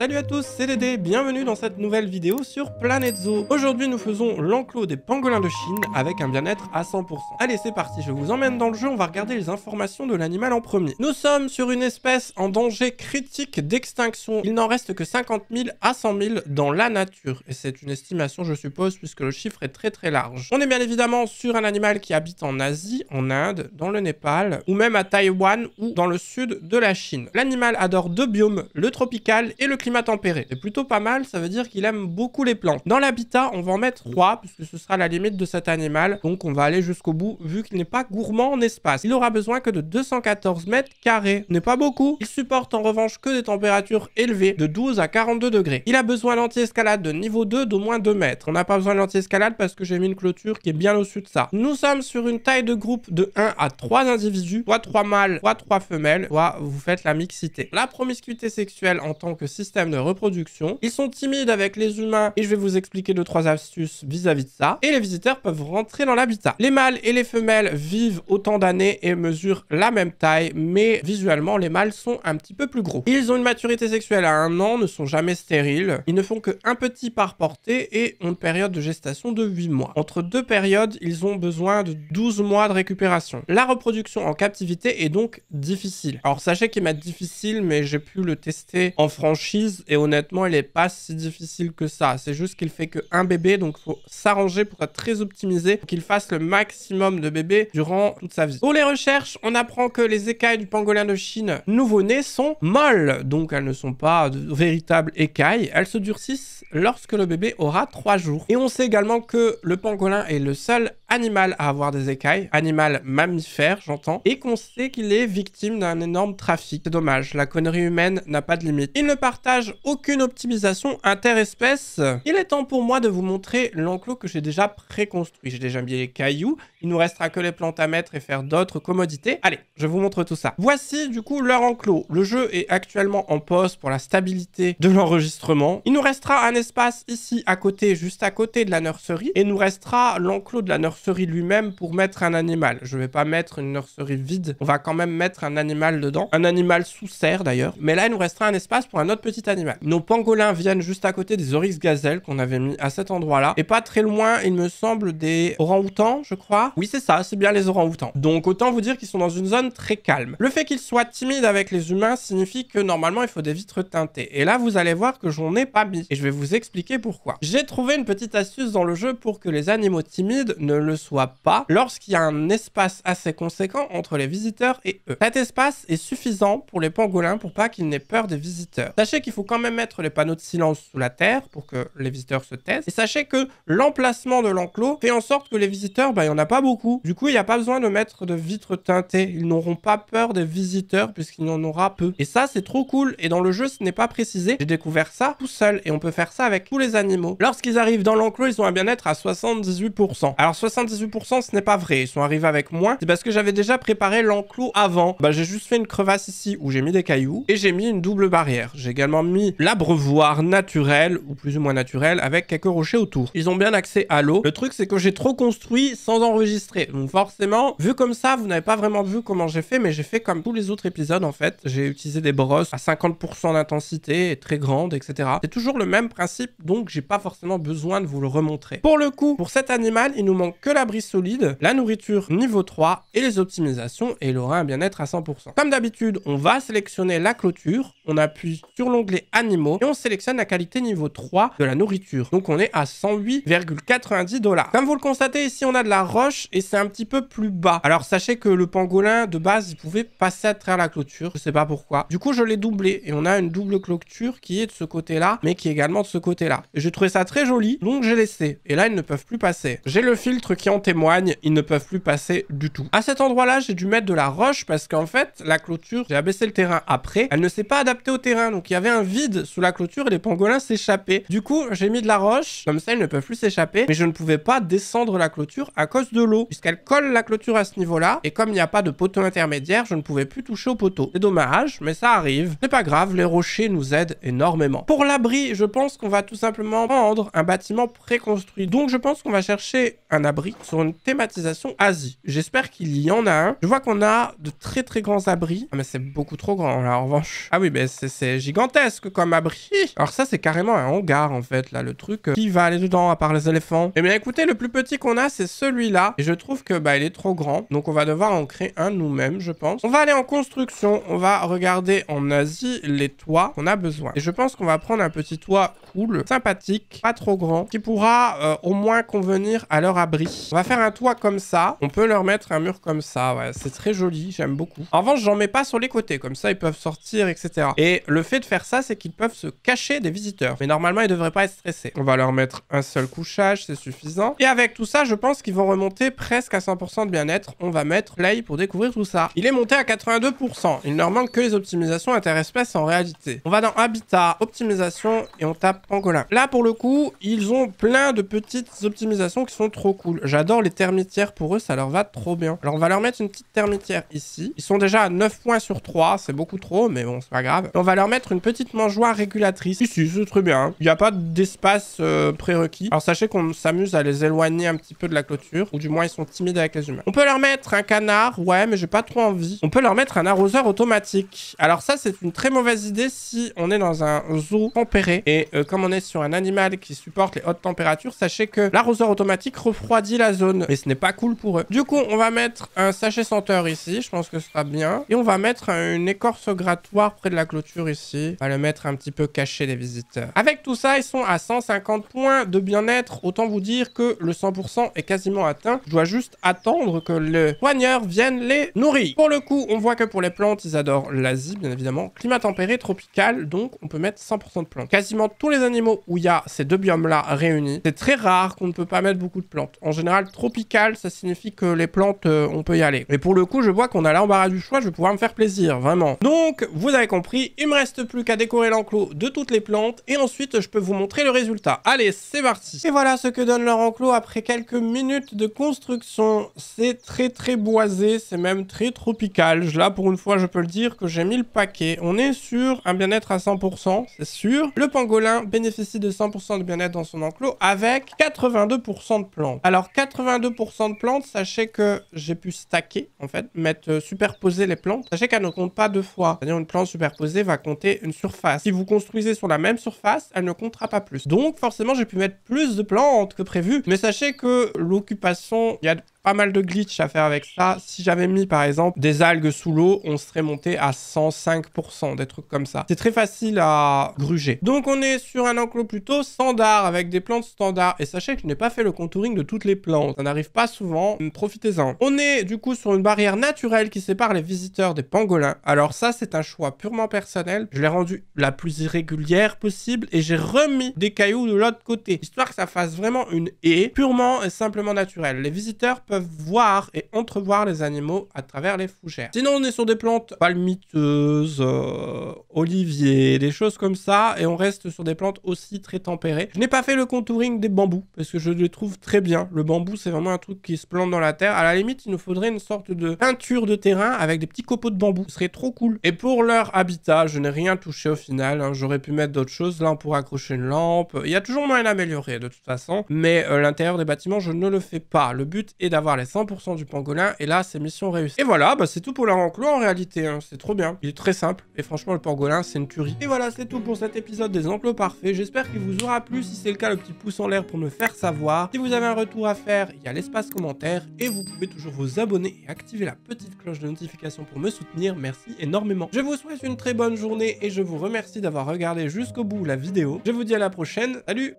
Salut à tous, c'est Dédé, bienvenue dans cette nouvelle vidéo sur Planet Zoo. Aujourd'hui nous faisons l'enclos des pangolins de Chine avec un bien-être à 100%. Allez c'est parti, je vous emmène dans le jeu, on va regarder les informations de l'animal en premier. Nous sommes sur une espèce en danger critique d'extinction. Il n'en reste que 50 000 à 100 000 dans la nature. Et c'est une estimation je suppose puisque le chiffre est très très large. On est bien évidemment sur un animal qui habite en Asie, en Inde, dans le Népal, ou même à Taïwan ou dans le sud de la Chine. L'animal adore deux biomes, le tropical et le climat tempéré. C'est plutôt pas mal, ça veut dire qu'il aime beaucoup les plantes. Dans l'habitat, on va en mettre 3, puisque ce sera la limite de cet animal. Donc on va aller jusqu'au bout, vu qu'il n'est pas gourmand en espace. Il aura besoin que de 214 mètres carrés. N'est pas beaucoup. Il supporte en revanche que des températures élevées, de 12 à 42 degrés. Il a besoin d'anti-escalade de niveau 2 d'au moins 2 mètres. On n'a pas besoin d'anti-escalade parce que j'ai mis une clôture qui est bien au-dessus de ça. Nous sommes sur une taille de groupe de 1 à 3 individus, soit 3 mâles, soit 3 femelles, soit vous faites la mixité. La promiscuité sexuelle en tant que système de reproduction. Ils sont timides avec les humains et je vais vous expliquer deux trois astuces vis-à-vis de ça. Et les visiteurs peuvent rentrer dans l'habitat. Les mâles et les femelles vivent autant d'années et mesurent la même taille, mais visuellement les mâles sont un petit peu plus gros. Ils ont une maturité sexuelle à un an, ne sont jamais stériles. Ils ne font qu'un petit par portée et ont une période de gestation de 8 mois. Entre deux périodes, ils ont besoin de 12 mois de récupération. La reproduction en captivité est donc difficile. Alors sachez qu'il m'a difficile, mais j'ai pu le tester en franchise et honnêtement, elle est pas si difficile que ça. C'est juste qu'il fait qu'un bébé, donc faut s'arranger pour être très optimisé, qu'il fasse le maximum de bébés durant toute sa vie. Pour les recherches, on apprend que les écailles du pangolin de Chine nouveau-né sont molles, donc elles ne sont pas de véritables écailles. Elles se durcissent lorsque le bébé aura 3 jours. Et on sait également que le pangolin est le seul animal à avoir des écailles, animal mammifère, j'entends, et qu'on sait qu'il est victime d'un énorme trafic. C'est dommage, la connerie humaine n'a pas de limite. Il ne partage aucune optimisation interespèce. Il est temps pour moi de vous montrer l'enclos que j'ai déjà préconstruit. J'ai déjà mis les cailloux, il nous restera que les plantes à mettre et faire d'autres commodités. Allez, je vous montre tout ça. Voici du coup leur enclos. Le jeu est actuellement en pause pour la stabilité de l'enregistrement. Il nous restera un espace ici à côté, juste à côté de la nurserie, et nous restera l'enclos de la nurserie lui-même pour mettre un animal. Je vais pas mettre une nurserie vide, on va quand même mettre un animal dedans, un animal sous serre d'ailleurs. Mais là, il nous restera un espace pour un autre petit animal. Nos pangolins viennent juste à côté des oryx gazelles qu'on avait mis à cet endroit-là. Et pas très loin, il me semble, des orang-outans, je crois. Oui, c'est ça, c'est bien les orang-outans. Donc autant vous dire qu'ils sont dans une zone très calme. Le fait qu'ils soient timides avec les humains signifie que normalement, il faut des vitres teintées. Et là, vous allez voir que j'en ai pas mis. Et je vais vous expliquer pourquoi. J'ai trouvé une petite astuce dans le jeu pour que les animaux timides ne le soient pas lorsqu'il y a un espace assez conséquent entre les visiteurs et eux. Cet espace est suffisant pour les pangolins pour pas qu'ils n'aient peur des visiteurs. Sachez qu'il faut quand même mettre les panneaux de silence sous la terre pour que les visiteurs se taisent. Et sachez que l'emplacement de l'enclos fait en sorte que les visiteurs, bah, il n'y en a pas beaucoup. Du coup, il n'y a pas besoin de mettre de vitres teintées. Ils n'auront pas peur des visiteurs puisqu'il y en aura peu. Et ça, c'est trop cool. Et dans le jeu, ce n'est pas précisé. J'ai découvert ça tout seul et on peut faire ça avec tous les animaux. Lorsqu'ils arrivent dans l'enclos, ils ont un bien-être à 78%. Alors 78%, ce n'est pas vrai. Ils sont arrivés avec moins. C'est parce que j'avais déjà préparé l'enclos avant. Bah, j'ai juste fait une crevasse ici où j'ai mis des cailloux et j'ai mis une double barrière. J'ai également mis l'abreuvoir naturel, ou plus ou moins naturel, avec quelques rochers autour. Ils ont bien accès à l'eau. Le truc, c'est que j'ai trop construit sans enregistrer. Donc forcément, vu comme ça, vous n'avez pas vraiment vu comment j'ai fait, mais j'ai fait comme tous les autres épisodes, en fait. J'ai utilisé des brosses à 50% d'intensité, très grandes, etc. C'est toujours le même principe, donc j'ai pas forcément besoin de vous le remontrer. Pour le coup, pour cet animal, il nous manque que l'abri solide, la nourriture niveau 3 et les optimisations, et il aura un bien-être à 100%. Comme d'habitude, on va sélectionner la clôture, on appuie sur l'onglet animaux et on sélectionne la qualité niveau 3 de la nourriture. Donc on est à 108,90 dollars. Comme vous le constatez, ici on a de la roche et c'est un petit peu plus bas. Alors sachez que le pangolin de base, il pouvait passer à travers la clôture. Je sais pas pourquoi. Du coup, je l'ai doublé et on a une double clôture qui est de ce côté-là, mais qui est également de ce côté-là. J'ai trouvé ça très joli, donc j'ai laissé. Et là, ils ne peuvent plus passer. J'ai le filtre qui en témoigne, ils ne peuvent plus passer du tout. À cet endroit-là, j'ai dû mettre de la roche parce qu'en fait, la clôture, j'ai abaissé le terrain après, elle ne s'est pas adaptée au terrain, donc il y avait un vide sous la clôture et les pangolins s'échappaient. Du coup, j'ai mis de la roche, comme ça ils ne peuvent plus s'échapper, mais je ne pouvais pas descendre la clôture à cause de l'eau, puisqu'elle colle la clôture à ce niveau-là, et comme il n'y a pas de poteau intermédiaire, je ne pouvais plus toucher au poteau. C'est dommage, mais ça arrive. C'est pas grave, les rochers nous aident énormément. Pour l'abri, je pense qu'on va tout simplement prendre un bâtiment préconstruit. Donc je pense qu'on va chercher un abri sur une thématisation Asie. J'espère qu'il y en a un. Je vois qu'on a de très très grands abris. Ah mais c'est beaucoup trop grand là en revanche. Ah oui, mais ben, c'est gigantesque comme abri. Alors ça, c'est carrément un hangar, en fait, là, le truc. Euh, qui va aller dedans, à part les éléphants et eh bien, écoutez, le plus petit qu'on a, c'est celui-là. Et je trouve que, bah, il est trop grand. Donc, on va devoir en créer un nous-mêmes, je pense. On va aller en construction. On va regarder en Asie les toits qu'on a besoin. Et je pense qu'on va prendre un petit toit cool, sympathique, pas trop grand, qui pourra euh, au moins convenir à leur abri. On va faire un toit comme ça. On peut leur mettre un mur comme ça, ouais. C'est très joli, j'aime beaucoup. En revanche, j'en mets pas sur les côtés. Comme ça, ils peuvent sortir, etc. Et le fait de faire ça, c'est qu'ils peuvent se cacher des visiteurs. Mais normalement, ils devraient pas être stressés. On va leur mettre un seul couchage, c'est suffisant. Et avec tout ça, je pense qu'ils vont remonter presque à 100% de bien-être. On va mettre play pour découvrir tout ça. Il est monté à 82%. Il ne leur manque que les optimisations interespèces en réalité. On va dans Habitat, Optimisation et on tape Angola Là, pour le coup, ils ont plein de petites optimisations qui sont trop cool. J'adore les termitières pour eux, ça leur va trop bien. Alors, on va leur mettre une petite termitière ici. Ils sont déjà à 9 points sur 3, c'est beaucoup trop, mais bon, c'est pas grave. on va leur mettre une petite mangeoire régulatrice. Ici, c'est très bien. Il n'y a pas d'espace euh, prérequis. Alors sachez qu'on s'amuse à les éloigner un petit peu de la clôture. Ou du moins, ils sont timides avec les humains. On peut leur mettre un canard. Ouais, mais j'ai pas trop envie. On peut leur mettre un arroseur automatique. Alors ça, c'est une très mauvaise idée si on est dans un zoo tempéré. Et euh, comme on est sur un animal qui supporte les hautes températures, sachez que l'arroseur automatique refroidit la zone. Et ce n'est pas cool pour eux. Du coup, on va mettre un sachet senteur ici. Je pense que ce sera bien. Et on va mettre une écorce grattoire près de la clôture ici mettre un petit peu caché les visiteurs. Avec tout ça, ils sont à 150 points de bien-être. Autant vous dire que le 100% est quasiment atteint. Je dois juste attendre que le poigneur vienne les nourrir. Pour le coup, on voit que pour les plantes, ils adorent l'Asie, bien évidemment. Climat tempéré, tropical, donc on peut mettre 100% de plantes. Quasiment tous les animaux où il y a ces deux biomes-là réunis, c'est très rare qu'on ne peut pas mettre beaucoup de plantes. En général, tropical, ça signifie que les plantes, euh, on peut y aller. Mais pour le coup, je vois qu'on a l'embarras du choix, je vais pouvoir me faire plaisir, vraiment. Donc, vous avez compris, il me reste plus qu'à décorer l'enclos de toutes les plantes et ensuite je peux vous montrer le résultat. Allez, c'est parti Et voilà ce que donne leur enclos après quelques minutes de construction. C'est très très boisé, c'est même très tropical. Là, pour une fois, je peux le dire que j'ai mis le paquet. On est sur un bien-être à 100%, c'est sûr. Le pangolin bénéficie de 100% de bien-être dans son enclos avec 82% de plantes. Alors, 82% de plantes, sachez que j'ai pu stacker, en fait, mettre euh, superposer les plantes. Sachez qu'elles ne comptent pas deux fois. C'est-à-dire une plante superposée va compter une surface si vous construisez sur la même surface, elle ne comptera pas plus. Donc forcément, j'ai pu mettre plus de plantes que prévu. Mais sachez que l'occupation, il y a pas mal de glitch à faire avec ça. Si j'avais mis par exemple des algues sous l'eau, on serait monté à 105%, des trucs comme ça. C'est très facile à gruger. Donc on est sur un enclos plutôt standard, avec des plantes standards. Et sachez que je n'ai pas fait le contouring de toutes les plantes. Ça n'arrive pas souvent, profitez-en. On est du coup sur une barrière naturelle qui sépare les visiteurs des pangolins. Alors ça c'est un choix purement personnel. Je l'ai rendu la plus irrégulière possible et j'ai remis des cailloux de l'autre côté. Histoire que ça fasse vraiment une haie purement et simplement naturelle. Les visiteurs peuvent voir et entrevoir les animaux à travers les fougères. Sinon, on est sur des plantes palmiteuses, euh, oliviers, des choses comme ça, et on reste sur des plantes aussi très tempérées. Je n'ai pas fait le contouring des bambous, parce que je les trouve très bien. Le bambou, c'est vraiment un truc qui se plante dans la terre. À la limite, il nous faudrait une sorte de peinture de terrain avec des petits copeaux de bambou. Ce serait trop cool. Et pour leur habitat, je n'ai rien touché au final. Hein. J'aurais pu mettre d'autres choses. Là, on pourrait accrocher une lampe. Il y a toujours moyen d'améliorer, de toute façon. Mais euh, l'intérieur des bâtiments, je ne le fais pas. Le but est d'avoir les 100% du pangolin, et là, c'est mission réussie. Et voilà, bah, c'est tout pour leur enclos en réalité, hein. c'est trop bien. Il est très simple, et franchement, le pangolin, c'est une tuerie. Et voilà, c'est tout pour cet épisode des enclos parfaits. J'espère qu'il vous aura plu. Si c'est le cas, le petit pouce en l'air pour me faire savoir. Si vous avez un retour à faire, il y a l'espace commentaire, et vous pouvez toujours vous abonner et activer la petite cloche de notification pour me soutenir. Merci énormément. Je vous souhaite une très bonne journée, et je vous remercie d'avoir regardé jusqu'au bout la vidéo. Je vous dis à la prochaine, salut